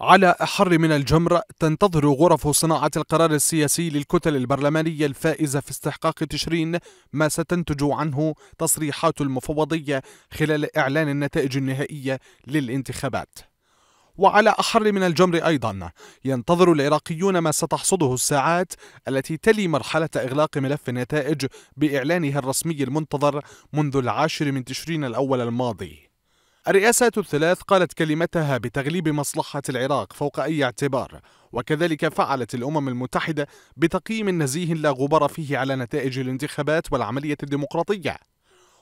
على أحر من الجمر تنتظر غرف صناعة القرار السياسي للكتل البرلمانية الفائزة في استحقاق تشرين ما ستنتج عنه تصريحات المفوضية خلال إعلان النتائج النهائية للانتخابات وعلى أحر من الجمر أيضا ينتظر العراقيون ما ستحصده الساعات التي تلي مرحلة إغلاق ملف النتائج بإعلانها الرسمي المنتظر منذ العاشر من تشرين الأول الماضي الرئاسات الثلاث قالت كلمتها بتغليب مصلحة العراق فوق أي اعتبار وكذلك فعلت الأمم المتحدة بتقييم نزيه لا غبار فيه على نتائج الانتخابات والعملية الديمقراطية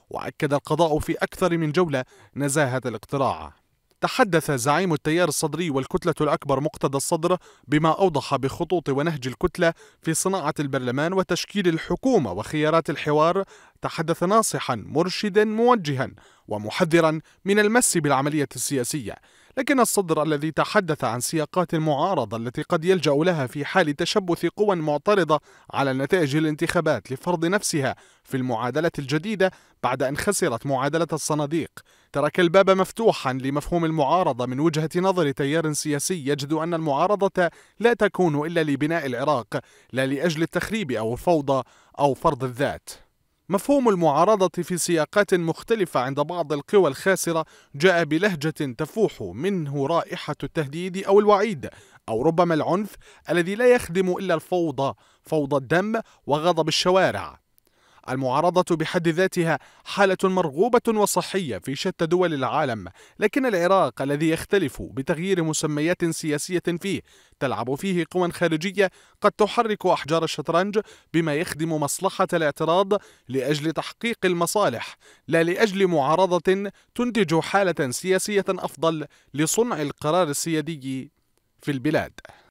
وأكد القضاء في أكثر من جولة نزاهة الاقتراع تحدث زعيم التيار الصدري والكتلة الأكبر مقتدى الصدر بما أوضح بخطوط ونهج الكتلة في صناعة البرلمان وتشكيل الحكومة وخيارات الحوار تحدث ناصحا مرشدا موجها ومحذرا من المس بالعملية السياسية لكن الصدر الذي تحدث عن سياقات المعارضة التي قد يلجأ لها في حال تشبث قوى معترضة على نتائج الانتخابات لفرض نفسها في المعادلة الجديدة بعد أن خسرت معادلة الصناديق ترك الباب مفتوحا لمفهوم المعارضة من وجهة نظر تيار سياسي يجد أن المعارضة لا تكون إلا لبناء العراق لا لأجل التخريب أو الفوضى أو فرض الذات مفهوم المعارضة في سياقات مختلفة عند بعض القوى الخاسرة جاء بلهجة تفوح منه رائحة التهديد أو الوعيد أو ربما العنف الذي لا يخدم إلا الفوضى فوضى الدم وغضب الشوارع المعارضة بحد ذاتها حالة مرغوبة وصحية في شتى دول العالم، لكن العراق الذي يختلف بتغيير مسميات سياسية فيه، تلعب فيه قوى خارجية قد تحرك أحجار الشطرنج بما يخدم مصلحة الاعتراض لأجل تحقيق المصالح، لا لأجل معارضة تنتج حالة سياسية أفضل لصنع القرار السيادي في البلاد.